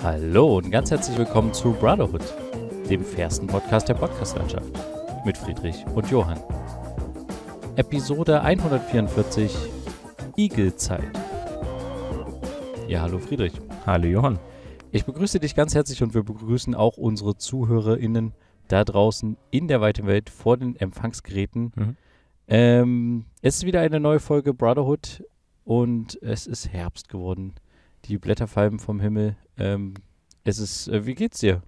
Hallo und ganz herzlich willkommen zu Brotherhood, dem fairsten Podcast der Podcastlandschaft mit Friedrich und Johann. Episode 144 Igelzeit. Ja, hallo Friedrich. Hallo Johann. Ich begrüße dich ganz herzlich und wir begrüßen auch unsere ZuhörerInnen da draußen in der weiten Welt vor den Empfangsgeräten. Mhm. Ähm, es ist wieder eine neue Folge Brotherhood und es ist Herbst geworden. Die Blätter fallen vom Himmel. Ähm, es ist, äh, wie geht's dir?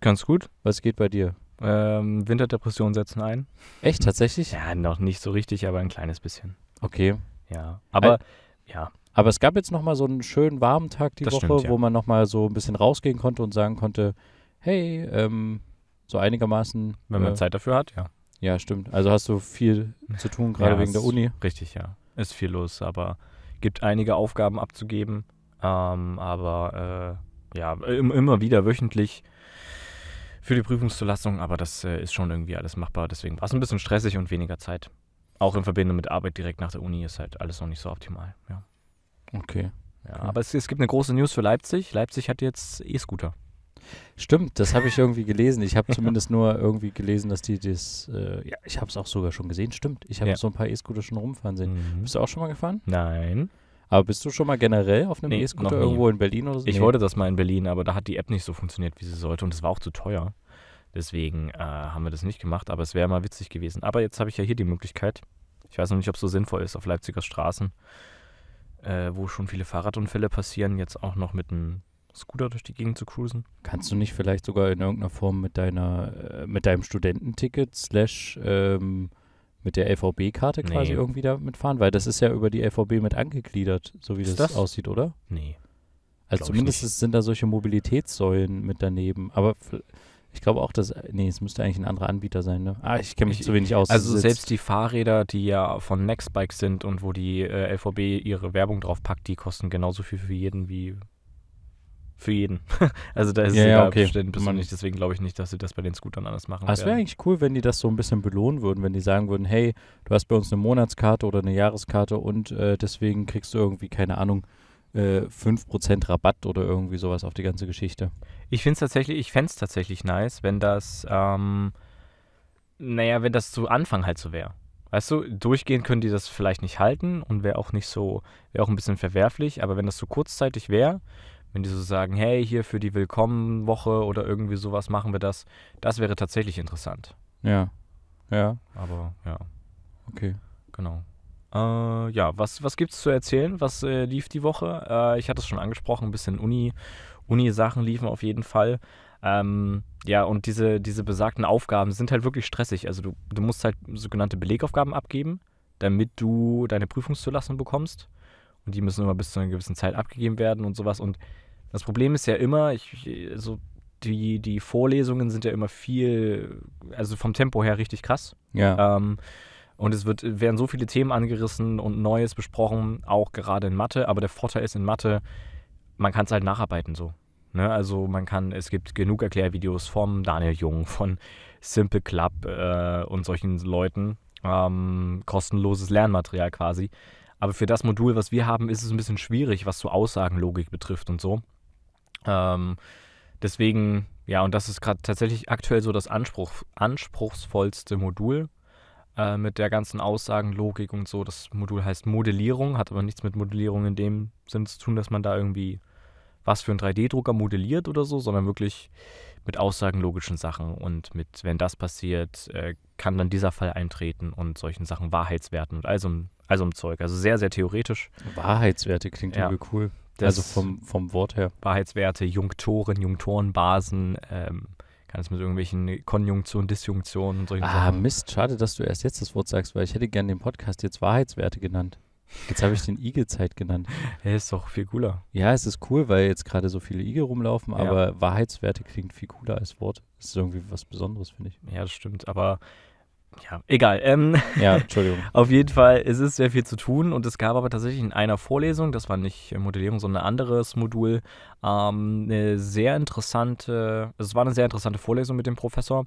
Ganz gut. Was geht bei dir? Ähm, Winterdepressionen setzen ein. Echt, tatsächlich? Ja, noch nicht so richtig, aber ein kleines bisschen. Okay. Ja, aber, also, ja. Aber es gab jetzt nochmal so einen schönen warmen Tag die das Woche, stimmt, ja. wo man nochmal so ein bisschen rausgehen konnte und sagen konnte, hey, ähm, so einigermaßen. Wenn man äh, Zeit dafür hat, ja. Ja, stimmt. Also hast du viel zu tun, gerade ja, wegen der Uni. Richtig, ja ist viel los, aber gibt einige Aufgaben abzugeben. Ähm, aber äh, ja, immer wieder wöchentlich für die Prüfungszulassung, aber das äh, ist schon irgendwie alles machbar. Deswegen war es ein bisschen stressig und weniger Zeit. Auch in Verbindung mit Arbeit direkt nach der Uni ist halt alles noch nicht so optimal. Ja. Okay. Ja, okay. aber es, es gibt eine große News für Leipzig. Leipzig hat jetzt E-Scooter. Stimmt, das habe ich irgendwie gelesen. Ich habe zumindest nur irgendwie gelesen, dass die das. Äh, ja, ich habe es auch sogar schon gesehen. Stimmt, ich habe ja. so ein paar E-Scooter schon rumfahren sehen. Mhm. Bist du auch schon mal gefahren? Nein. Aber bist du schon mal generell auf einem nee, E-Scooter irgendwo in Berlin oder so? Ich nee. wollte das mal in Berlin, aber da hat die App nicht so funktioniert, wie sie sollte. Und es war auch zu teuer. Deswegen äh, haben wir das nicht gemacht, aber es wäre mal witzig gewesen. Aber jetzt habe ich ja hier die Möglichkeit. Ich weiß noch nicht, ob es so sinnvoll ist auf Leipziger Straßen, äh, wo schon viele Fahrradunfälle passieren, jetzt auch noch mit einem Scooter durch die Gegend zu cruisen. Kannst du nicht vielleicht sogar in irgendeiner Form mit deiner, äh, mit deinem Studententicket slash ähm, mit der LVB-Karte nee. quasi irgendwie da mitfahren? Weil das ist ja über die LVB mit angegliedert, so wie das, das aussieht, oder? Nee. Also zumindest sind da solche Mobilitätssäulen mit daneben. Aber ich glaube auch, dass, nee, es müsste eigentlich ein anderer Anbieter sein, ne? Ah, ich kenne mich ich, zu wenig aus. Also selbst die Fahrräder, die ja von Nextbike sind und wo die äh, LVB ihre Werbung drauf packt, die kosten genauso viel für jeden wie für jeden. also da ist ja, es ja, okay. bestimmt bis nicht. Deswegen glaube ich nicht, dass sie das bei den Scootern anders machen. Also es wäre eigentlich cool, wenn die das so ein bisschen belohnen würden, wenn die sagen würden, hey, du hast bei uns eine Monatskarte oder eine Jahreskarte und äh, deswegen kriegst du irgendwie, keine Ahnung, äh, 5% Rabatt oder irgendwie sowas auf die ganze Geschichte. Ich finde es tatsächlich, ich fände es tatsächlich nice, wenn das, ähm, naja, wenn das zu Anfang halt so wäre. Weißt du, durchgehend können die das vielleicht nicht halten und wäre auch nicht so, wäre auch ein bisschen verwerflich, aber wenn das so kurzzeitig wäre wenn die so sagen, hey, hier für die Willkommenwoche oder irgendwie sowas machen wir das, das wäre tatsächlich interessant. Ja. Ja. Aber ja. Okay. Genau. Äh, ja, was, was es zu erzählen? Was äh, lief die Woche? Äh, ich hatte es schon angesprochen, ein bisschen Uni, Uni-Sachen liefen auf jeden Fall. Ähm, ja, und diese, diese besagten Aufgaben sind halt wirklich stressig. Also du, du musst halt sogenannte Belegaufgaben abgeben, damit du deine Prüfungszulassung bekommst. Und die müssen immer bis zu einer gewissen Zeit abgegeben werden und sowas. Und das Problem ist ja immer, ich, so also die, die Vorlesungen sind ja immer viel, also vom Tempo her richtig krass. Ja. Ähm, und es wird, werden so viele Themen angerissen und Neues besprochen, auch gerade in Mathe. Aber der Vorteil ist in Mathe, man kann es halt nacharbeiten so. Ne? Also man kann, es gibt genug Erklärvideos vom Daniel Jung, von Simple Club äh, und solchen Leuten. Ähm, kostenloses Lernmaterial quasi. Aber für das Modul, was wir haben, ist es ein bisschen schwierig, was so Aussagenlogik betrifft und so. Ähm, deswegen, ja, und das ist gerade tatsächlich aktuell so das Anspruch, anspruchsvollste Modul äh, mit der ganzen Aussagenlogik und so. Das Modul heißt Modellierung, hat aber nichts mit Modellierung in dem Sinn zu tun, dass man da irgendwie was für einen 3D-Drucker modelliert oder so, sondern wirklich mit aussagenlogischen Sachen und mit, wenn das passiert, äh, kann dann dieser Fall eintreten und solchen Sachen, Wahrheitswerten und all so, all so Zeug. Also sehr, sehr theoretisch. Wahrheitswerte klingt ja. irgendwie cool. Das also vom, vom Wort her. Wahrheitswerte, Junktoren, Junktorenbasen, ähm, kann es mit irgendwelchen Konjunktionen, Disjunktionen und solchen ah, Sachen. Mist, schade, dass du erst jetzt das Wort sagst, weil ich hätte gerne den Podcast jetzt Wahrheitswerte genannt. Jetzt habe ich den Igelzeit genannt. Hey, ist doch viel cooler. Ja, es ist cool, weil jetzt gerade so viele Igel rumlaufen, aber ja. Wahrheitswerte klingt viel cooler als Wort. Das ist irgendwie was Besonderes, finde ich. Ja, das stimmt. Aber ja, egal. Ähm, ja, Entschuldigung. auf jeden Fall, es ist sehr viel zu tun und es gab aber tatsächlich in einer Vorlesung, das war nicht äh, Modellierung, sondern ein anderes Modul, ähm, eine sehr interessante, also es war eine sehr interessante Vorlesung mit dem Professor.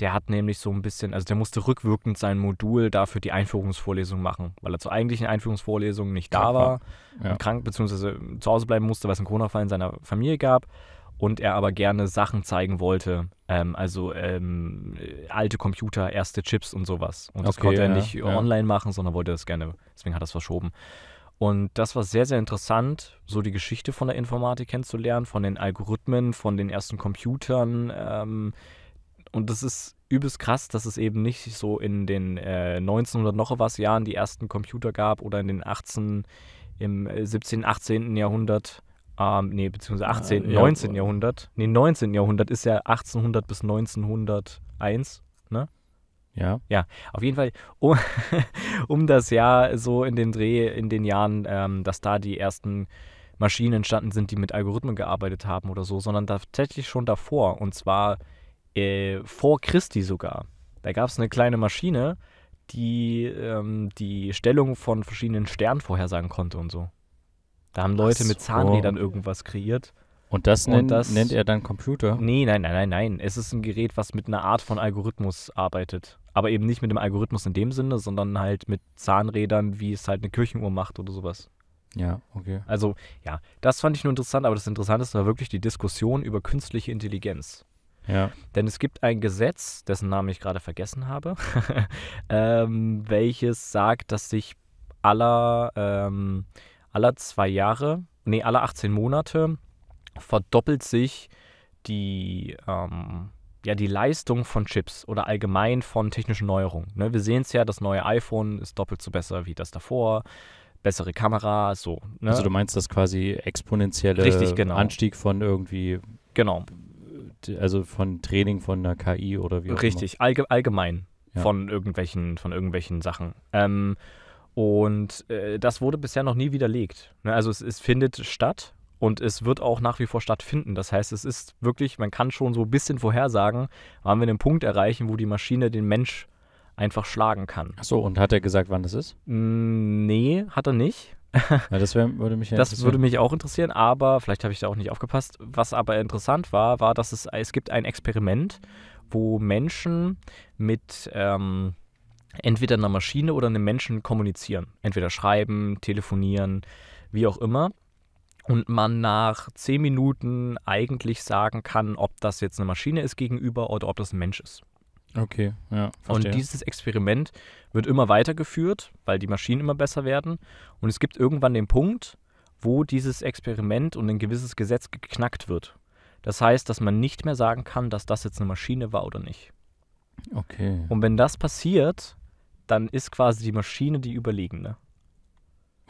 Der hat nämlich so ein bisschen, also der musste rückwirkend sein Modul dafür die Einführungsvorlesung machen, weil er zur eigentlichen Einführungsvorlesung nicht da war, war. Ja. krank bzw. zu Hause bleiben musste, weil es einen Corona-Fall in seiner Familie gab und er aber gerne Sachen zeigen wollte. Ähm, also ähm, alte Computer, erste Chips und sowas. Und das okay, konnte er ja, nicht äh, ja. online machen, sondern wollte das gerne. Deswegen hat er es verschoben. Und das war sehr, sehr interessant, so die Geschichte von der Informatik kennenzulernen, von den Algorithmen, von den ersten Computern. Ähm, und das ist übelst krass, dass es eben nicht so in den äh, 1900 noch was Jahren die ersten Computer gab oder in den 18, im 17., äh, 18. Jahrhundert ähm, nee, beziehungsweise 18., ah, ja, 19. Ja. Jahrhundert. Nee, 19. Jahrhundert ist ja 1800 bis 1901, ne? Ja. Ja, auf jeden Fall um, um das Jahr so in dem Dreh, in den Jahren, ähm, dass da die ersten Maschinen entstanden sind, die mit Algorithmen gearbeitet haben oder so, sondern tatsächlich schon davor und zwar äh, vor Christi sogar. Da gab es eine kleine Maschine, die ähm, die Stellung von verschiedenen Sternen vorhersagen konnte und so. Da haben Leute so. mit Zahnrädern irgendwas kreiert. Und das, nennt, das nennt er dann Computer? Nee, nein, nein, nein, nein. Es ist ein Gerät, was mit einer Art von Algorithmus arbeitet. Aber eben nicht mit dem Algorithmus in dem Sinne, sondern halt mit Zahnrädern, wie es halt eine Kirchenuhr macht oder sowas. Ja, okay. Also, ja, das fand ich nur interessant, aber das Interessanteste war wirklich die Diskussion über künstliche Intelligenz. Ja. Denn es gibt ein Gesetz, dessen Namen ich gerade vergessen habe, ähm, welches sagt, dass sich aller. Ähm, aller zwei Jahre, nee, alle 18 Monate verdoppelt sich die, ähm, ja, die Leistung von Chips oder allgemein von technischen Neuerungen. Ne, wir sehen es ja, das neue iPhone ist doppelt so besser wie das davor. Bessere Kamera, so. Ne? Also du meinst das quasi exponentielle Richtig, genau. Anstieg von irgendwie genau. also von Training von einer KI oder wie auch Richtig, immer. Allge allgemein ja. von irgendwelchen, von irgendwelchen Sachen. Ähm, und äh, das wurde bisher noch nie widerlegt. Ne, also es, es, findet statt und es wird auch nach wie vor stattfinden. Das heißt, es ist wirklich, man kann schon so ein bisschen vorhersagen, wann wir einen Punkt erreichen, wo die Maschine den Mensch einfach schlagen kann. Ach so, und hat er gesagt, wann das ist? Mm, nee, hat er nicht. Ja, das wär, würde mich ja Das würde mich auch interessieren, aber vielleicht habe ich da auch nicht aufgepasst. Was aber interessant war, war, dass es, es gibt ein Experiment, wo Menschen mit ähm, entweder einer Maschine oder einem Menschen kommunizieren. Entweder schreiben, telefonieren, wie auch immer. Und man nach zehn Minuten eigentlich sagen kann, ob das jetzt eine Maschine ist gegenüber oder ob das ein Mensch ist. Okay, ja. Verstehe. Und dieses Experiment wird immer weitergeführt, weil die Maschinen immer besser werden. Und es gibt irgendwann den Punkt, wo dieses Experiment und ein gewisses Gesetz geknackt wird. Das heißt, dass man nicht mehr sagen kann, dass das jetzt eine Maschine war oder nicht. Okay. Und wenn das passiert, dann ist quasi die Maschine die Überlegene.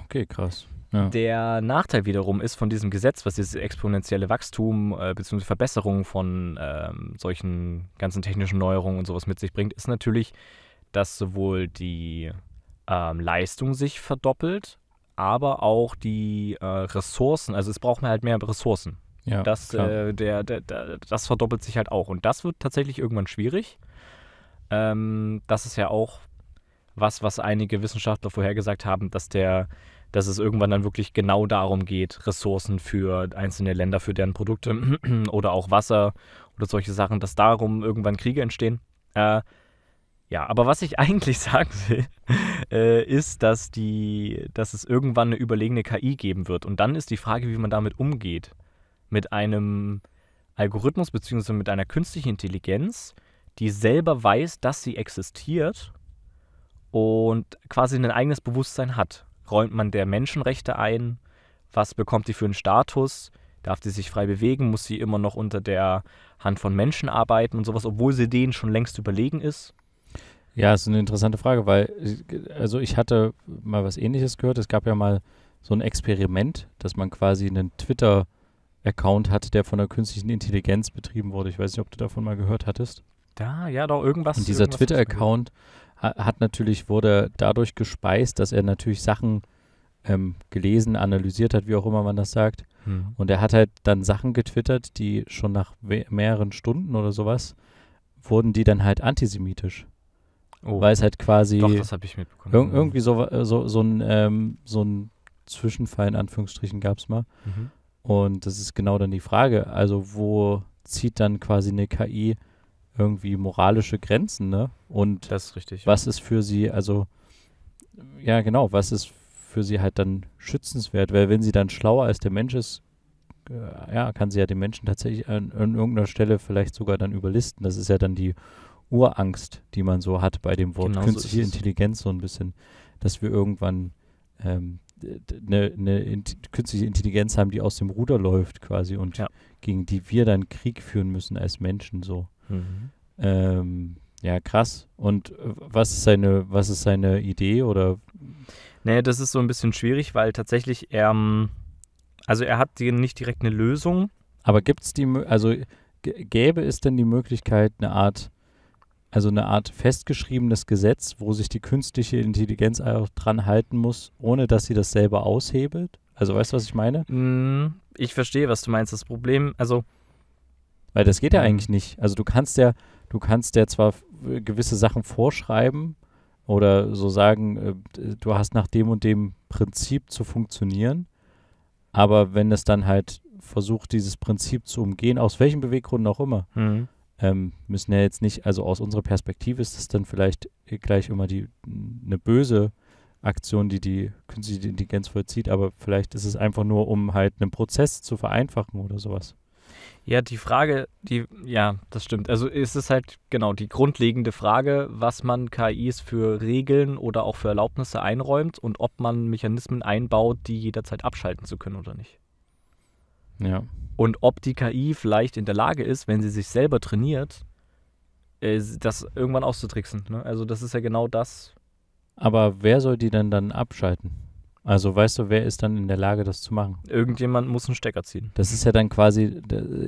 Okay, krass. Ja. Der Nachteil wiederum ist von diesem Gesetz, was dieses exponentielle Wachstum äh, bzw. Verbesserung von ähm, solchen ganzen technischen Neuerungen und sowas mit sich bringt, ist natürlich, dass sowohl die ähm, Leistung sich verdoppelt, aber auch die äh, Ressourcen, also es braucht man halt mehr Ressourcen. Ja, das, äh, der, der, der, das verdoppelt sich halt auch. Und das wird tatsächlich irgendwann schwierig. Ähm, das ist ja auch was, was einige Wissenschaftler vorhergesagt haben, dass der dass es irgendwann dann wirklich genau darum geht, Ressourcen für einzelne Länder, für deren Produkte oder auch Wasser oder solche Sachen, dass darum irgendwann Kriege entstehen. Äh, ja, aber was ich eigentlich sagen will, äh, ist, dass, die, dass es irgendwann eine überlegene KI geben wird. Und dann ist die Frage, wie man damit umgeht. Mit einem Algorithmus bzw. mit einer künstlichen Intelligenz, die selber weiß, dass sie existiert und quasi ein eigenes Bewusstsein hat. Räumt man der Menschenrechte ein? Was bekommt die für einen Status? Darf die sich frei bewegen? Muss sie immer noch unter der Hand von Menschen arbeiten und sowas, obwohl sie denen schon längst überlegen ist? Ja, das ist eine interessante Frage, weil also ich hatte mal was ähnliches gehört. Es gab ja mal so ein Experiment, dass man quasi einen Twitter-Account hatte, der von der künstlichen Intelligenz betrieben wurde. Ich weiß nicht, ob du davon mal gehört hattest. Da, ja, doch, irgendwas. Und dieser Twitter-Account hat natürlich, wurde dadurch gespeist, dass er natürlich Sachen ähm, gelesen, analysiert hat, wie auch immer man das sagt. Mhm. Und er hat halt dann Sachen getwittert, die schon nach mehreren Stunden oder sowas wurden die dann halt antisemitisch. Oh. Weil es halt quasi Doch, das ich mitbekommen. Ir irgendwie so, äh, so, so, ein, ähm, so ein Zwischenfall in Anführungsstrichen gab es mal. Mhm. Und das ist genau dann die Frage. Also wo zieht dann quasi eine KI irgendwie moralische Grenzen, ne? Und das ist richtig. Was ist für sie, also ja genau, was ist für sie halt dann schützenswert? Weil wenn sie dann schlauer als der Mensch ist, äh, ja, kann sie ja den Menschen tatsächlich an, an irgendeiner Stelle vielleicht sogar dann überlisten. Das ist ja dann die Urangst, die man so hat bei dem Wort genau künstliche Intelligenz so ein bisschen, dass wir irgendwann eine ähm, ne, ne int künstliche Intelligenz haben, die aus dem Ruder läuft quasi und ja. gegen die wir dann Krieg führen müssen als Menschen so. Mhm. Ähm, ja, krass. Und äh, was ist seine, was ist seine Idee oder? Nee, das ist so ein bisschen schwierig, weil tatsächlich er, mm, also er hat nicht direkt eine Lösung. Aber gibt es die, also gäbe es denn die Möglichkeit, eine Art, also eine Art festgeschriebenes Gesetz, wo sich die künstliche Intelligenz auch dran halten muss, ohne dass sie das selber aushebelt? Also weißt du, was ich meine? Mm, ich verstehe, was du meinst. Das Problem, also weil das geht ja eigentlich nicht. Also du kannst ja, du kannst ja zwar äh, gewisse Sachen vorschreiben oder so sagen, äh, äh, du hast nach dem und dem Prinzip zu funktionieren, aber wenn es dann halt versucht, dieses Prinzip zu umgehen, aus welchen Beweggründen auch immer, mhm. ähm, müssen ja jetzt nicht, also aus unserer Perspektive ist das dann vielleicht gleich immer die eine böse Aktion, die die künstliche Intelligenz vollzieht, aber vielleicht ist es einfach nur, um halt einen Prozess zu vereinfachen oder sowas. Ja, die Frage, die, ja, das stimmt. Also es ist halt genau die grundlegende Frage, was man KIs für Regeln oder auch für Erlaubnisse einräumt und ob man Mechanismen einbaut, die jederzeit abschalten zu können oder nicht. Ja. Und ob die KI vielleicht in der Lage ist, wenn sie sich selber trainiert, äh, das irgendwann auszutricksen. Ne? Also das ist ja genau das. Aber wer soll die denn dann abschalten? Also weißt du, wer ist dann in der Lage, das zu machen? Irgendjemand muss einen Stecker ziehen. Das ist ja dann quasi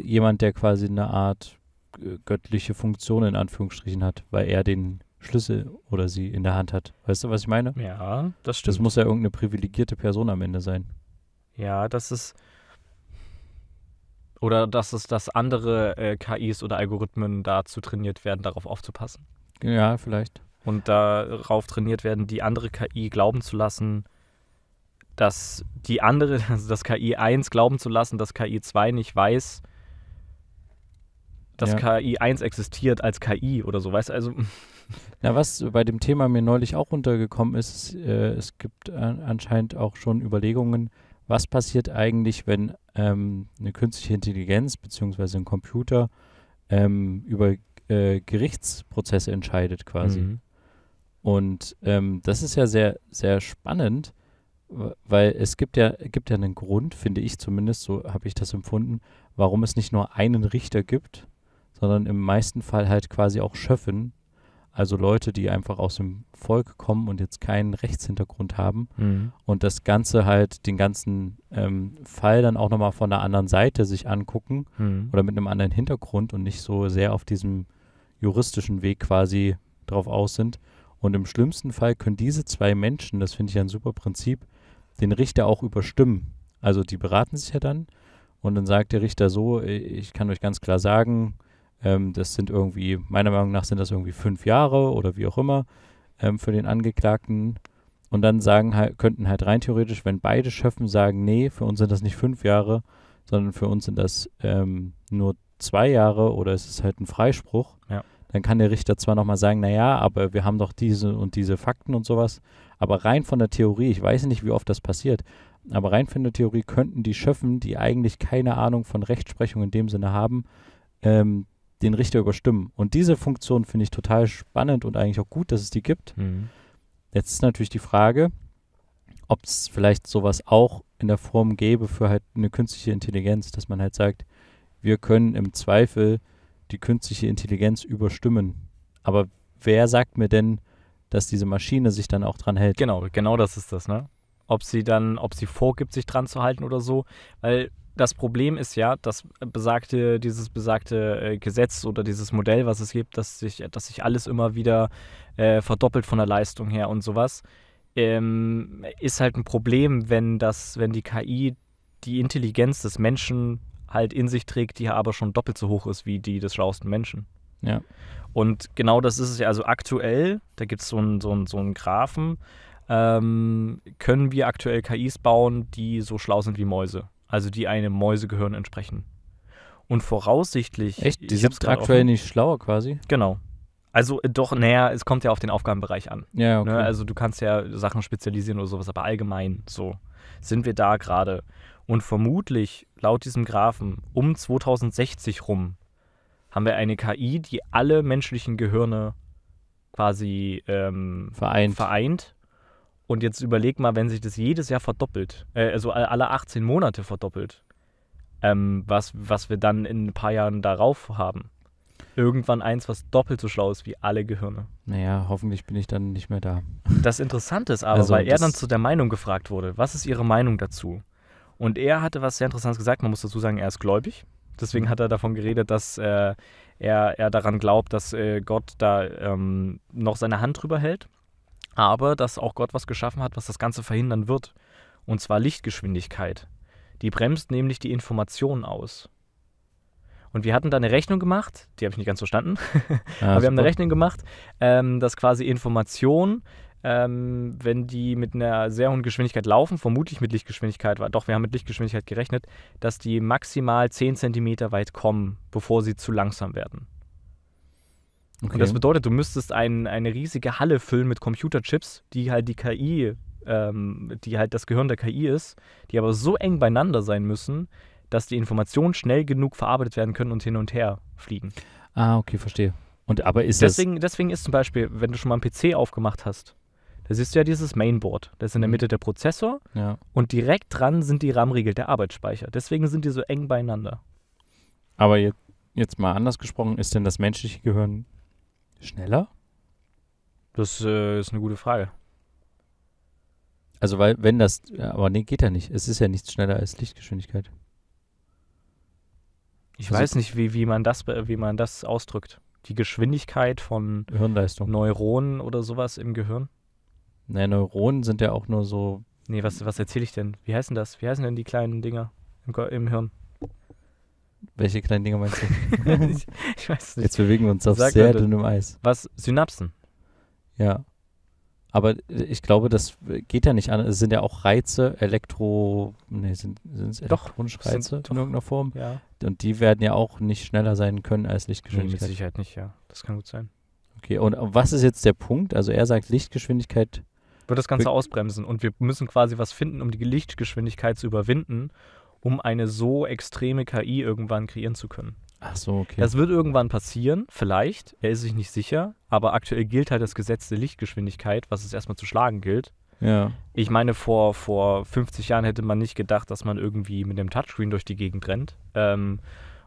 jemand, der quasi eine Art äh, göttliche Funktion in Anführungsstrichen hat, weil er den Schlüssel oder sie in der Hand hat. Weißt du, was ich meine? Ja, das stimmt. Das muss ja irgendeine privilegierte Person am Ende sein. Ja, das ist. Oder dass es, dass andere äh, KIs oder Algorithmen dazu trainiert werden, darauf aufzupassen. Ja, vielleicht. Und darauf trainiert werden, die andere KI glauben zu lassen, dass die andere, also das KI 1 glauben zu lassen, dass KI 2 nicht weiß, dass ja. KI 1 existiert als KI oder so, weißt du, also. Na, was bei dem Thema mir neulich auch untergekommen ist, äh, es gibt an, anscheinend auch schon Überlegungen, was passiert eigentlich, wenn ähm, eine künstliche Intelligenz bzw. ein Computer ähm, über äh, Gerichtsprozesse entscheidet quasi. Mhm. Und ähm, das ist ja sehr, sehr spannend, weil es gibt ja, gibt ja einen Grund, finde ich zumindest, so habe ich das empfunden, warum es nicht nur einen Richter gibt, sondern im meisten Fall halt quasi auch Schöffen, also Leute, die einfach aus dem Volk kommen und jetzt keinen Rechtshintergrund haben mhm. und das Ganze halt, den ganzen ähm, Fall dann auch nochmal von der anderen Seite sich angucken mhm. oder mit einem anderen Hintergrund und nicht so sehr auf diesem juristischen Weg quasi drauf aus sind. Und im schlimmsten Fall können diese zwei Menschen, das finde ich ein super Prinzip, den Richter auch überstimmen. Also die beraten sich ja dann und dann sagt der Richter so, äh, ich kann euch ganz klar sagen, ähm, das sind irgendwie, meiner Meinung nach sind das irgendwie fünf Jahre oder wie auch immer ähm, für den Angeklagten. Und dann sagen halt, könnten halt rein theoretisch, wenn beide Schöffen sagen, nee, für uns sind das nicht fünf Jahre, sondern für uns sind das ähm, nur zwei Jahre oder es ist halt ein Freispruch, ja. dann kann der Richter zwar nochmal sagen, naja, aber wir haben doch diese und diese Fakten und sowas, aber rein von der Theorie, ich weiß nicht, wie oft das passiert, aber rein von der Theorie könnten die Schöffen, die eigentlich keine Ahnung von Rechtsprechung in dem Sinne haben, ähm, den Richter überstimmen. Und diese Funktion finde ich total spannend und eigentlich auch gut, dass es die gibt. Mhm. Jetzt ist natürlich die Frage, ob es vielleicht sowas auch in der Form gäbe für halt eine künstliche Intelligenz, dass man halt sagt, wir können im Zweifel die künstliche Intelligenz überstimmen. Aber wer sagt mir denn, dass diese Maschine sich dann auch dran hält. Genau, genau das ist das, ne? Ob sie dann, ob sie vorgibt, sich dran zu halten oder so, weil das Problem ist ja, dass besagte, dieses besagte äh, Gesetz oder dieses Modell, was es gibt, dass sich, dass sich alles immer wieder äh, verdoppelt von der Leistung her und sowas, ähm, ist halt ein Problem, wenn das, wenn die KI die Intelligenz des Menschen halt in sich trägt, die aber schon doppelt so hoch ist wie die des schlauesten Menschen. Ja. Und genau das ist es ja. Also aktuell, da gibt so es ein, so einen so ein Graphen, ähm, können wir aktuell KIs bauen, die so schlau sind wie Mäuse. Also die einem Mäusegehirn entsprechen. Und voraussichtlich. Echt? Die sind aktuell offen, nicht schlauer quasi? Genau. Also äh, doch, näher, es kommt ja auf den Aufgabenbereich an. Ja, ne, okay. Ne? Also du kannst ja Sachen spezialisieren oder sowas, aber allgemein so sind wir da gerade. Und vermutlich, laut diesem Graphen, um 2060 rum haben wir eine KI, die alle menschlichen Gehirne quasi ähm, vereint. vereint. Und jetzt überleg mal, wenn sich das jedes Jahr verdoppelt, äh, also alle 18 Monate verdoppelt, ähm, was, was wir dann in ein paar Jahren darauf haben. Irgendwann eins, was doppelt so schlau ist wie alle Gehirne. Naja, hoffentlich bin ich dann nicht mehr da. Das Interessante ist aber, also, weil er dann zu der Meinung gefragt wurde, was ist Ihre Meinung dazu? Und er hatte was sehr Interessantes gesagt, man muss dazu sagen, er ist gläubig. Deswegen mhm. hat er davon geredet, dass äh, er, er daran glaubt, dass äh, Gott da ähm, noch seine Hand drüber hält, aber dass auch Gott was geschaffen hat, was das Ganze verhindern wird. Und zwar Lichtgeschwindigkeit. Die bremst nämlich die Information aus. Und wir hatten da eine Rechnung gemacht, die habe ich nicht ganz verstanden, ja, aber wir haben eine Rechnung gemacht, ähm, dass quasi Information ähm, wenn die mit einer sehr hohen Geschwindigkeit laufen, vermutlich mit Lichtgeschwindigkeit, doch, wir haben mit Lichtgeschwindigkeit gerechnet, dass die maximal 10 cm weit kommen, bevor sie zu langsam werden. Okay. Und das bedeutet, du müsstest ein, eine riesige Halle füllen mit Computerchips, die halt die KI, ähm, die halt das Gehirn der KI ist, die aber so eng beieinander sein müssen, dass die Informationen schnell genug verarbeitet werden können und hin und her fliegen. Ah, okay, verstehe. Und aber ist deswegen, das deswegen ist zum Beispiel, wenn du schon mal einen PC aufgemacht hast, da siehst du ja dieses Mainboard. Das ist in der mhm. Mitte der Prozessor ja. und direkt dran sind die RAM-Riegel, der Arbeitsspeicher. Deswegen sind die so eng beieinander. Aber jetzt, jetzt mal anders gesprochen, ist denn das menschliche Gehirn schneller? Das äh, ist eine gute Frage. Also, weil, wenn das. aber nee, geht ja nicht. Es ist ja nichts schneller als Lichtgeschwindigkeit. Ich also, weiß nicht, wie, wie, man das, wie man das ausdrückt. Die Geschwindigkeit von Hirnleistung. Neuronen oder sowas im Gehirn. Naja, Neuronen sind ja auch nur so. Nee, was, was erzähle ich denn? Wie heißen das? Wie heißen denn die kleinen Dinger im, im Hirn? Welche kleinen Dinger meinst du? ich, ich, weiß nicht. Jetzt bewegen wir uns auf Sag sehr dünnem Eis. Was? Synapsen. Ja. Aber äh, ich glaube, das geht ja nicht an. Es sind ja auch Reize, Elektro. Nee, sind es elektronische Reize in irgendeiner Form? Ja. Und die werden ja auch nicht schneller sein können als Lichtgeschwindigkeit. Nee, mit Sicherheit nicht, ja. Das kann gut sein. Okay, und was ist jetzt der Punkt? Also er sagt, Lichtgeschwindigkeit wird das Ganze ausbremsen. Und wir müssen quasi was finden, um die Lichtgeschwindigkeit zu überwinden, um eine so extreme KI irgendwann kreieren zu können. Ach so, okay. Das wird irgendwann passieren, vielleicht. Er ist sich nicht sicher, aber aktuell gilt halt das Gesetz der Lichtgeschwindigkeit, was es erstmal zu schlagen gilt. Ja. Ich meine, vor, vor 50 Jahren hätte man nicht gedacht, dass man irgendwie mit dem Touchscreen durch die Gegend rennt. Ähm,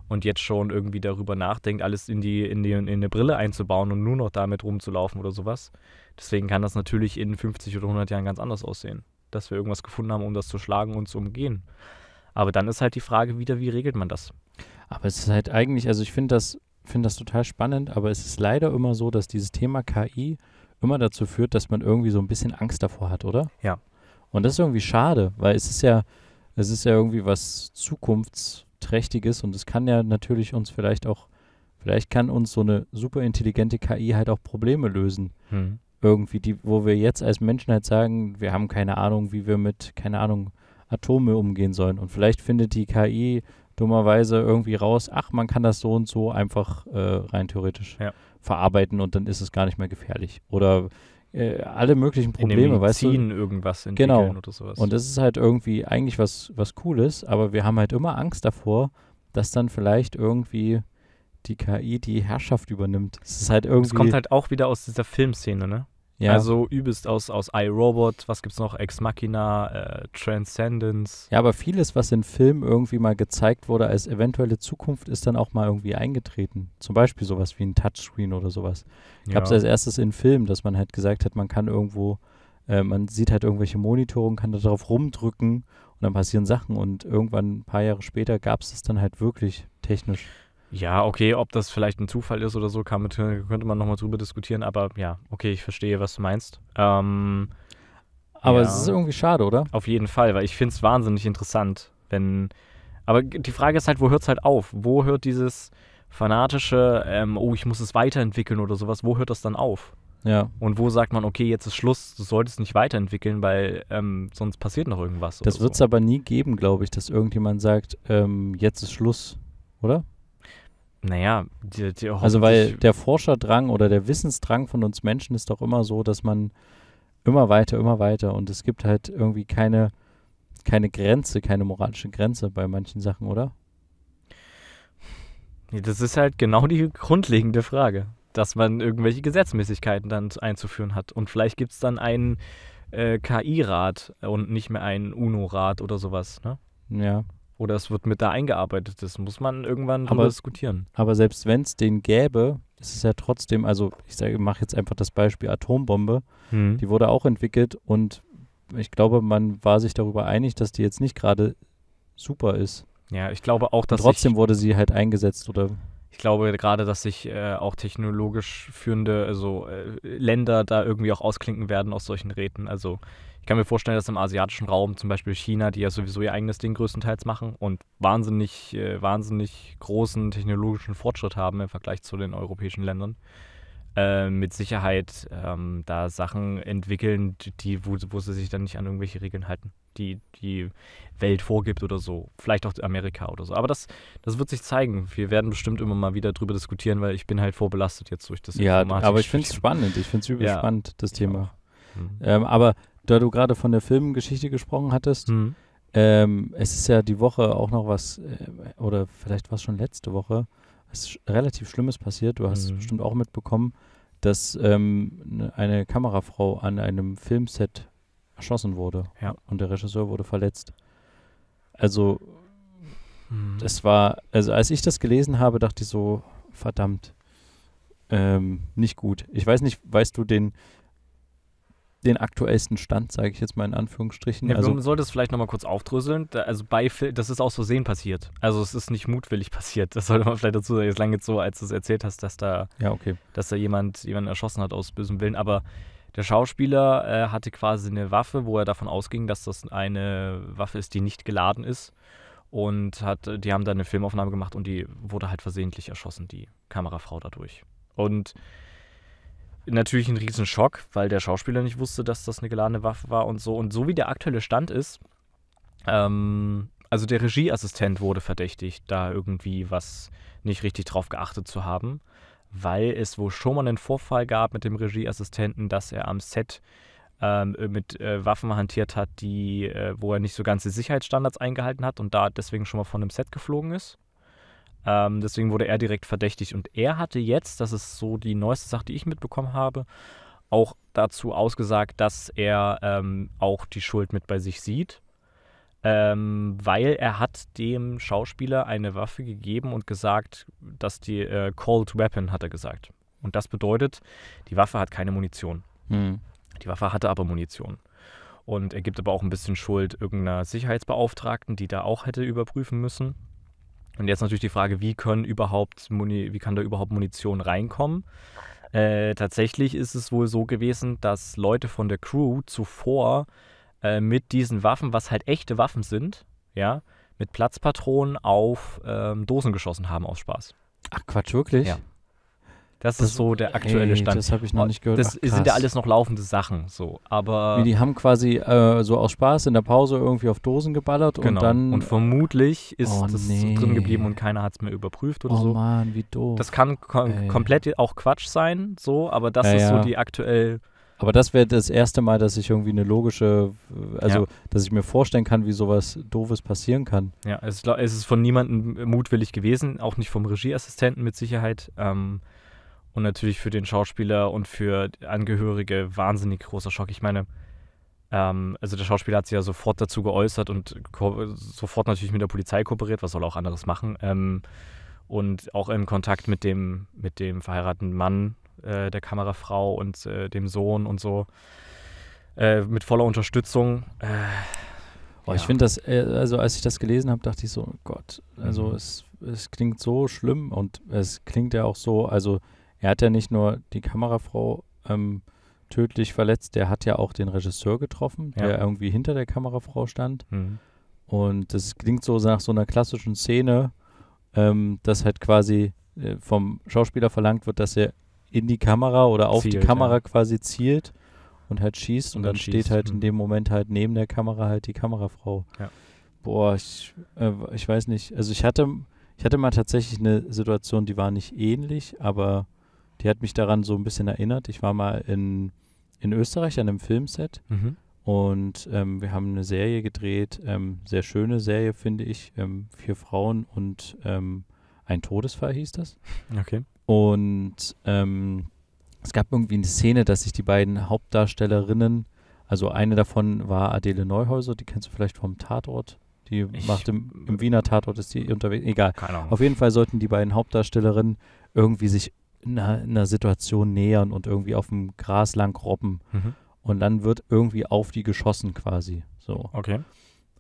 und jetzt schon irgendwie darüber nachdenkt, alles in die, in die in eine Brille einzubauen und nur noch damit rumzulaufen oder sowas. Deswegen kann das natürlich in 50 oder 100 Jahren ganz anders aussehen, dass wir irgendwas gefunden haben, um das zu schlagen und zu umgehen. Aber dann ist halt die Frage wieder, wie regelt man das? Aber es ist halt eigentlich, also ich finde das, find das total spannend, aber es ist leider immer so, dass dieses Thema KI immer dazu führt, dass man irgendwie so ein bisschen Angst davor hat, oder? Ja. Und das ist irgendwie schade, weil es ist ja, es ist ja irgendwie was Zukunftsträchtiges und es kann ja natürlich uns vielleicht auch, vielleicht kann uns so eine super intelligente KI halt auch Probleme lösen. Hm irgendwie, die, wo wir jetzt als Menschen halt sagen, wir haben keine Ahnung, wie wir mit, keine Ahnung, Atome umgehen sollen. Und vielleicht findet die KI dummerweise irgendwie raus, ach, man kann das so und so einfach äh, rein theoretisch ja. verarbeiten und dann ist es gar nicht mehr gefährlich. Oder äh, alle möglichen Probleme, weißt du? irgendwas entwickeln genau. oder sowas. Und das ist halt irgendwie eigentlich was, was Cooles, aber wir haben halt immer Angst davor, dass dann vielleicht irgendwie die KI die Herrschaft übernimmt. Es ist halt irgendwie. Es kommt halt auch wieder aus dieser Filmszene, ne? Ja. Also übelst aus, aus iRobot, was gibt's noch? Ex Machina, äh, Transcendence. Ja, aber vieles, was in Filmen irgendwie mal gezeigt wurde als eventuelle Zukunft, ist dann auch mal irgendwie eingetreten. Zum Beispiel sowas wie ein Touchscreen oder sowas. Ja. Gab es als erstes in Filmen, dass man halt gesagt hat, man kann irgendwo, äh, man sieht halt irgendwelche Monitore kann da drauf rumdrücken und dann passieren Sachen und irgendwann ein paar Jahre später gab es das dann halt wirklich technisch. Ja, okay, ob das vielleicht ein Zufall ist oder so, kann mit, könnte man nochmal drüber diskutieren, aber ja, okay, ich verstehe, was du meinst. Ähm, aber ja, es ist irgendwie schade, oder? Auf jeden Fall, weil ich finde es wahnsinnig interessant, wenn. Aber die Frage ist halt, wo hört es halt auf? Wo hört dieses fanatische, ähm, oh, ich muss es weiterentwickeln oder sowas, wo hört das dann auf? Ja. Und wo sagt man, okay, jetzt ist Schluss, du solltest nicht weiterentwickeln, weil ähm, sonst passiert noch irgendwas. Das wird es so. aber nie geben, glaube ich, dass irgendjemand sagt, ähm, jetzt ist Schluss, oder? Naja, die, die also weil der Forscherdrang oder der Wissensdrang von uns Menschen ist doch immer so, dass man immer weiter, immer weiter und es gibt halt irgendwie keine, keine Grenze, keine moralische Grenze bei manchen Sachen, oder? Das ist halt genau die grundlegende Frage, dass man irgendwelche Gesetzmäßigkeiten dann einzuführen hat. Und vielleicht gibt es dann einen äh, KI-Rat und nicht mehr einen UNO-Rat oder sowas, ne? Ja. Oder es wird mit da eingearbeitet. Das muss man irgendwann aber, diskutieren. Aber selbst wenn es den gäbe, ist es ja trotzdem, also ich sage, mache jetzt einfach das Beispiel Atombombe. Hm. Die wurde auch entwickelt und ich glaube, man war sich darüber einig, dass die jetzt nicht gerade super ist. Ja, ich glaube auch, dass. Und trotzdem wurde sie halt eingesetzt, oder? ich glaube gerade, dass sich äh, auch technologisch führende also, äh, Länder da irgendwie auch ausklinken werden aus solchen Räten. Also ich kann mir vorstellen, dass im asiatischen Raum zum Beispiel China, die ja sowieso ihr eigenes Ding größtenteils machen und wahnsinnig, äh, wahnsinnig großen technologischen Fortschritt haben im Vergleich zu den europäischen Ländern, äh, mit Sicherheit ähm, da Sachen entwickeln, die, wo, wo sie sich dann nicht an irgendwelche Regeln halten die, die Welt vorgibt oder so. Vielleicht auch Amerika oder so. Aber das, das wird sich zeigen. Wir werden bestimmt immer mal wieder drüber diskutieren, weil ich bin halt vorbelastet jetzt durch das Ja, aber ich finde es spannend. Ich finde es übel ja. spannend, das Thema. Mhm. Ähm, aber da du gerade von der Filmgeschichte gesprochen hattest, mhm. ähm, es ist ja die Woche auch noch was, äh, oder vielleicht war es schon letzte Woche, es relativ Schlimmes passiert. Du hast es mhm. bestimmt auch mitbekommen, dass ähm, ne, eine Kamerafrau an einem Filmset erschossen wurde. Ja. Und der Regisseur wurde verletzt. Also, mhm. das war, also als ich das gelesen habe, dachte ich so, verdammt, ähm, nicht gut. Ich weiß nicht, weißt du den, den aktuellsten Stand, sage ich jetzt mal in Anführungsstrichen. Ja, also, man sollte es vielleicht nochmal kurz aufdröseln. Da, also bei das ist aus Versehen passiert. Also es ist nicht mutwillig passiert. Das sollte man vielleicht dazu sagen. Jetzt lange jetzt so, als du es erzählt hast, dass da, ja, okay. dass da jemand jemanden erschossen hat aus bösem Willen. Aber der Schauspieler äh, hatte quasi eine Waffe, wo er davon ausging, dass das eine Waffe ist, die nicht geladen ist. Und hat, die haben dann eine Filmaufnahme gemacht und die wurde halt versehentlich erschossen, die Kamerafrau dadurch. Und natürlich ein Riesenschock, weil der Schauspieler nicht wusste, dass das eine geladene Waffe war und so. Und so wie der aktuelle Stand ist, ähm, also der Regieassistent wurde verdächtigt, da irgendwie was nicht richtig drauf geachtet zu haben weil es wohl schon mal einen Vorfall gab mit dem Regieassistenten, dass er am Set ähm, äh, mit äh, Waffen hantiert hat, die, äh, wo er nicht so ganze Sicherheitsstandards eingehalten hat und da deswegen schon mal von dem Set geflogen ist. Ähm, deswegen wurde er direkt verdächtigt und er hatte jetzt, das ist so die neueste Sache, die ich mitbekommen habe, auch dazu ausgesagt, dass er ähm, auch die Schuld mit bei sich sieht ähm, weil er hat dem Schauspieler eine Waffe gegeben und gesagt, dass die äh, Cold Weapon, hat er gesagt. Und das bedeutet, die Waffe hat keine Munition. Hm. Die Waffe hatte aber Munition. Und er gibt aber auch ein bisschen Schuld irgendeiner Sicherheitsbeauftragten, die da auch hätte überprüfen müssen. Und jetzt natürlich die Frage, wie können überhaupt Muni wie kann da überhaupt Munition reinkommen? Äh, tatsächlich ist es wohl so gewesen, dass Leute von der Crew zuvor äh, mit diesen Waffen, was halt echte Waffen sind, ja, mit Platzpatronen auf ähm, Dosen geschossen haben aus Spaß. Ach Quatsch, wirklich? Ja. Das, das ist so der aktuelle ey, Stand. Das habe ich noch oh, nicht gehört. Das Ach, sind ja alles noch laufende Sachen, so. Aber Wie die haben quasi äh, so aus Spaß in der Pause irgendwie auf Dosen geballert genau. und dann. Und vermutlich ist oh, das nee. drin geblieben und keiner hat es mehr überprüft oder oh, so. Oh Mann, wie doof. Das kann kom ey. komplett auch Quatsch sein, so. Aber das ja, ist so die aktuell aber das wäre das erste Mal, dass ich irgendwie eine logische, also ja. dass ich mir vorstellen kann, wie sowas Doofes passieren kann. Ja, es, es ist von niemandem mutwillig gewesen, auch nicht vom Regieassistenten mit Sicherheit. Ähm, und natürlich für den Schauspieler und für Angehörige wahnsinnig großer Schock. Ich meine, ähm, also der Schauspieler hat sich ja sofort dazu geäußert und sofort natürlich mit der Polizei kooperiert, was soll er auch anderes machen. Ähm, und auch im Kontakt mit dem, mit dem verheirateten Mann äh, der Kamerafrau und äh, dem Sohn und so. Äh, mit voller Unterstützung. Äh, Boah, ja. Ich finde das, äh, also als ich das gelesen habe, dachte ich so, oh Gott, also mhm. es, es klingt so schlimm und es klingt ja auch so, also er hat ja nicht nur die Kamerafrau ähm, tödlich verletzt, der hat ja auch den Regisseur getroffen, ja. der irgendwie hinter der Kamerafrau stand. Mhm. Und das klingt so nach so einer klassischen Szene, ähm, dass halt quasi vom Schauspieler verlangt wird, dass er in die Kamera oder auf zielt, die Kamera ja. quasi zielt und halt schießt und, und dann, dann schießt. steht halt mhm. in dem Moment halt neben der Kamera halt die Kamerafrau. Ja. Boah, ich, äh, ich weiß nicht. Also ich hatte, ich hatte mal tatsächlich eine Situation, die war nicht ähnlich, aber die hat mich daran so ein bisschen erinnert. Ich war mal in, in Österreich an einem Filmset mhm. und ähm, wir haben eine Serie gedreht, ähm, sehr schöne Serie, finde ich. Ähm, vier Frauen und ähm, ein Todesfall hieß das. Okay. Und ähm, es gab irgendwie eine Szene, dass sich die beiden Hauptdarstellerinnen, also eine davon war Adele Neuhäuser, die kennst du vielleicht vom Tatort. Die ich macht im, im, äh, Wiener Tatort ist die unterwegs. Egal. Auf jeden Fall sollten die beiden Hauptdarstellerinnen irgendwie sich einer, einer Situation nähern und irgendwie auf dem Gras lang robben. Mhm. Und dann wird irgendwie auf die geschossen quasi. So. Okay.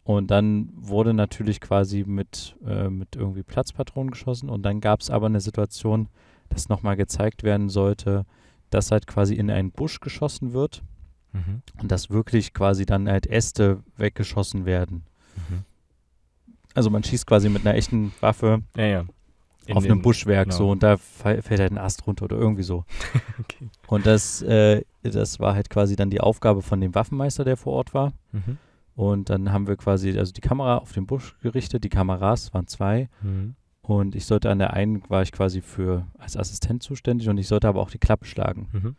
Und dann wurde natürlich quasi mit, äh, mit irgendwie Platzpatronen geschossen. Und dann gab es aber eine Situation, das nochmal gezeigt werden sollte, dass halt quasi in einen Busch geschossen wird mhm. und dass wirklich quasi dann halt Äste weggeschossen werden. Mhm. Also man schießt quasi mit einer echten Waffe ja, ja. In auf einem Buschwerk genau. so und da fällt halt ein Ast runter oder irgendwie so. okay. Und das, äh, das war halt quasi dann die Aufgabe von dem Waffenmeister, der vor Ort war. Mhm. Und dann haben wir quasi also die Kamera auf den Busch gerichtet, die Kameras waren zwei. Mhm. Und ich sollte an der einen, war ich quasi für als Assistent zuständig und ich sollte aber auch die Klappe schlagen. Mhm.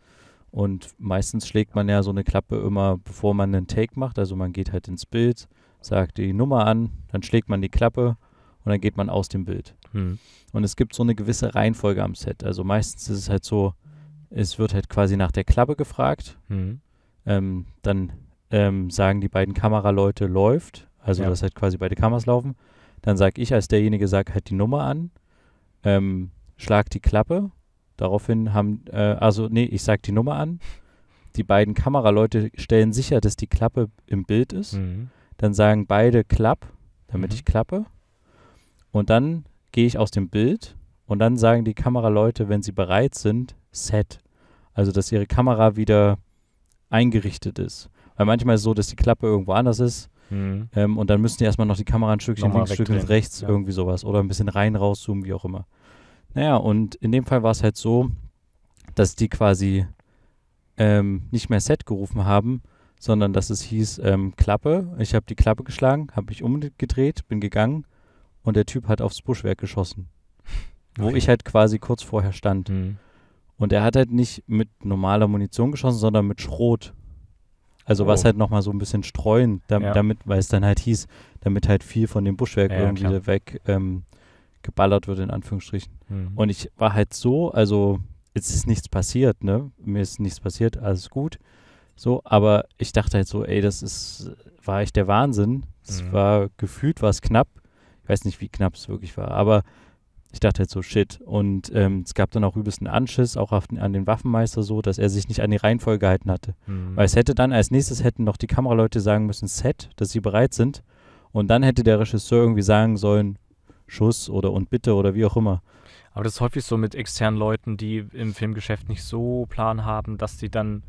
Und meistens schlägt man ja so eine Klappe immer, bevor man einen Take macht. Also man geht halt ins Bild, sagt die Nummer an, dann schlägt man die Klappe und dann geht man aus dem Bild. Mhm. Und es gibt so eine gewisse Reihenfolge am Set. Also meistens ist es halt so, es wird halt quasi nach der Klappe gefragt. Mhm. Ähm, dann ähm, sagen die beiden Kameraleute läuft, also ja. dass halt quasi beide Kameras laufen. Dann sage ich als derjenige, sag halt die Nummer an, ähm, schlag die Klappe. Daraufhin haben, äh, also nee, ich sag die Nummer an. Die beiden Kameraleute stellen sicher, dass die Klappe im Bild ist. Mhm. Dann sagen beide Klapp, damit mhm. ich klappe. Und dann gehe ich aus dem Bild und dann sagen die Kameraleute, wenn sie bereit sind, Set. Also, dass ihre Kamera wieder eingerichtet ist. Weil manchmal ist es so, dass die Klappe irgendwo anders ist Mhm. Ähm, und dann müssten die erstmal noch die Kamera ein Stückchen links, ein Stückchen rechts, ja. irgendwie sowas. Oder ein bisschen rein, rauszoomen, wie auch immer. Naja, und in dem Fall war es halt so, dass die quasi ähm, nicht mehr Set gerufen haben, sondern dass es hieß ähm, Klappe. Ich habe die Klappe geschlagen, habe mich umgedreht, bin gegangen und der Typ hat aufs Buschwerk geschossen, wo okay. ich halt quasi kurz vorher stand. Mhm. Und er hat halt nicht mit normaler Munition geschossen, sondern mit Schrot. Also oh. was halt nochmal so ein bisschen streuen, damit, ja. damit weil es dann halt hieß, damit halt viel von dem Buschwerk ja, irgendwie klar. weg ähm, geballert wird, in Anführungsstrichen. Mhm. Und ich war halt so, also jetzt ist nichts passiert, ne? Mir ist nichts passiert, alles gut. So, aber ich dachte halt so, ey, das ist, war echt der Wahnsinn. Es mhm. war gefühlt, war es knapp. Ich weiß nicht, wie knapp es wirklich war, aber ich dachte halt so, shit. Und ähm, es gab dann auch übelst einen Anschiss, auch auf, an den Waffenmeister so, dass er sich nicht an die Reihenfolge gehalten hatte. Mhm. Weil es hätte dann, als nächstes hätten noch die Kameraleute sagen müssen, Set, dass sie bereit sind. Und dann hätte der Regisseur irgendwie sagen sollen, Schuss oder und bitte oder wie auch immer. Aber das ist häufig so mit externen Leuten, die im Filmgeschäft nicht so Plan haben, dass die dann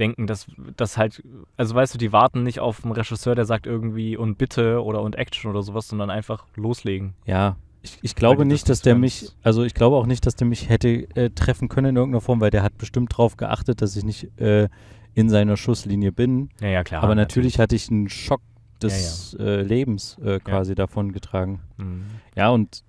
denken, dass das halt, also weißt du, die warten nicht auf einen Regisseur, der sagt irgendwie und bitte oder und Action oder sowas, sondern einfach loslegen. Ja, ich, ich glaube nicht, dass der mich, also ich glaube auch nicht, dass der mich hätte äh, treffen können in irgendeiner Form, weil der hat bestimmt darauf geachtet, dass ich nicht äh, in seiner Schusslinie bin. Ja, ja klar. Aber natürlich, natürlich hatte ich einen Schock des ja, ja. Äh, Lebens äh, quasi davon getragen. Mhm. Ja, und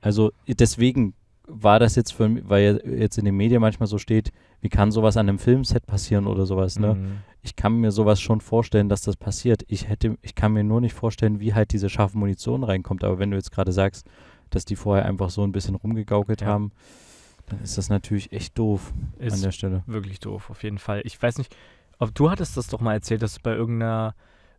also deswegen war das jetzt für mich, weil jetzt in den Medien manchmal so steht, wie kann sowas an einem Filmset passieren oder sowas, ne? Mhm. Ich kann mir sowas schon vorstellen, dass das passiert. Ich hätte, ich kann mir nur nicht vorstellen, wie halt diese scharfe Munition reinkommt. Aber wenn du jetzt gerade sagst, dass die vorher einfach so ein bisschen rumgegaukelt ja. haben, dann ist das natürlich echt doof ist an der Stelle. Wirklich doof, auf jeden Fall. Ich weiß nicht, ob du hattest das doch mal erzählt, dass du bei irgendeiner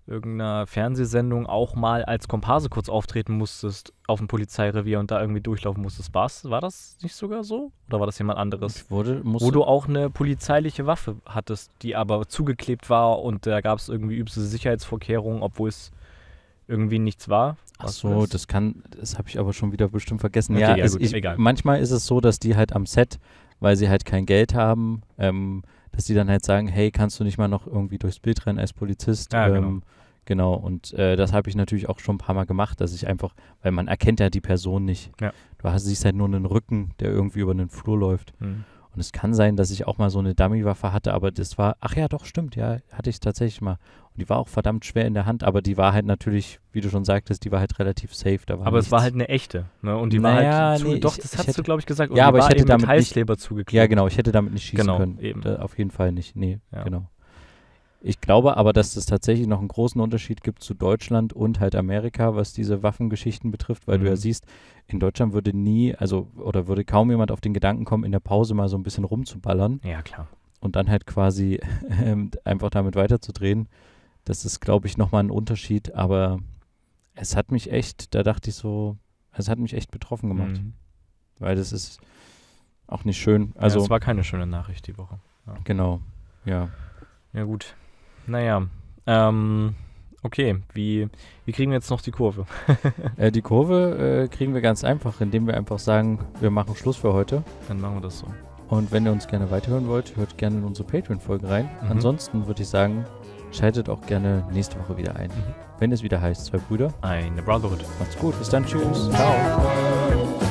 irgendeiner Fernsehsendung auch mal als Komparse kurz auftreten musstest auf dem Polizeirevier und da irgendwie durchlaufen musstest. War's, war das nicht sogar so? Oder war das jemand anderes? Wurde, wo du auch eine polizeiliche Waffe hattest, die aber zugeklebt war und da gab es irgendwie übste Sicherheitsvorkehrungen, obwohl es irgendwie nichts war. Ach so, das kann, das habe ich aber schon wieder bestimmt vergessen. Okay, ja, ja es, gut, ich, egal. manchmal ist es so, dass die halt am Set, weil sie halt kein Geld haben, ähm, dass die dann halt sagen, hey, kannst du nicht mal noch irgendwie durchs Bild rennen als Polizist? Ja, genau. ähm, genau Genau, und äh, das habe ich natürlich auch schon ein paar Mal gemacht, dass ich einfach, weil man erkennt ja die Person nicht. Ja. Du hast, siehst halt nur einen Rücken, der irgendwie über den Flur läuft. Mhm. Und es kann sein, dass ich auch mal so eine Dummy-Waffe hatte, aber das war, ach ja, doch, stimmt, ja, hatte ich tatsächlich mal. Und die war auch verdammt schwer in der Hand, aber die war halt natürlich, wie du schon sagtest, die war halt relativ safe. Da aber nichts. es war halt eine echte, ne? Und die naja, war halt, zu, nee, doch, ich, das hast du, glaube ich, gesagt. Und ja, aber ich hätte damit nicht, Ja, genau, ich hätte damit nicht schießen genau, können. Eben. Da, auf jeden Fall nicht, nee, ja. genau. Ich glaube aber, dass es tatsächlich noch einen großen Unterschied gibt zu Deutschland und halt Amerika, was diese Waffengeschichten betrifft, weil mhm. du ja mhm. siehst, in Deutschland würde nie, also oder würde kaum jemand auf den Gedanken kommen, in der Pause mal so ein bisschen rumzuballern. Ja, klar. Und dann halt quasi ähm, einfach damit weiterzudrehen. Das ist, glaube ich, nochmal ein Unterschied, aber es hat mich echt, da dachte ich so, es hat mich echt betroffen gemacht. Mhm. Weil das ist auch nicht schön. Also, es war keine schöne Nachricht die Woche. Ja. Genau, ja. Ja, gut. Naja, ähm, okay, wie, wie kriegen wir jetzt noch die Kurve? äh, die Kurve äh, kriegen wir ganz einfach, indem wir einfach sagen, wir machen Schluss für heute. Dann machen wir das so. Und wenn ihr uns gerne weiterhören wollt, hört gerne in unsere Patreon-Folge rein. Mhm. Ansonsten würde ich sagen, schaltet auch gerne nächste Woche wieder ein. Mhm. Wenn es wieder heißt, zwei Brüder. Eine Brotherhood. Macht's gut, bis dann, tschüss. Ciao.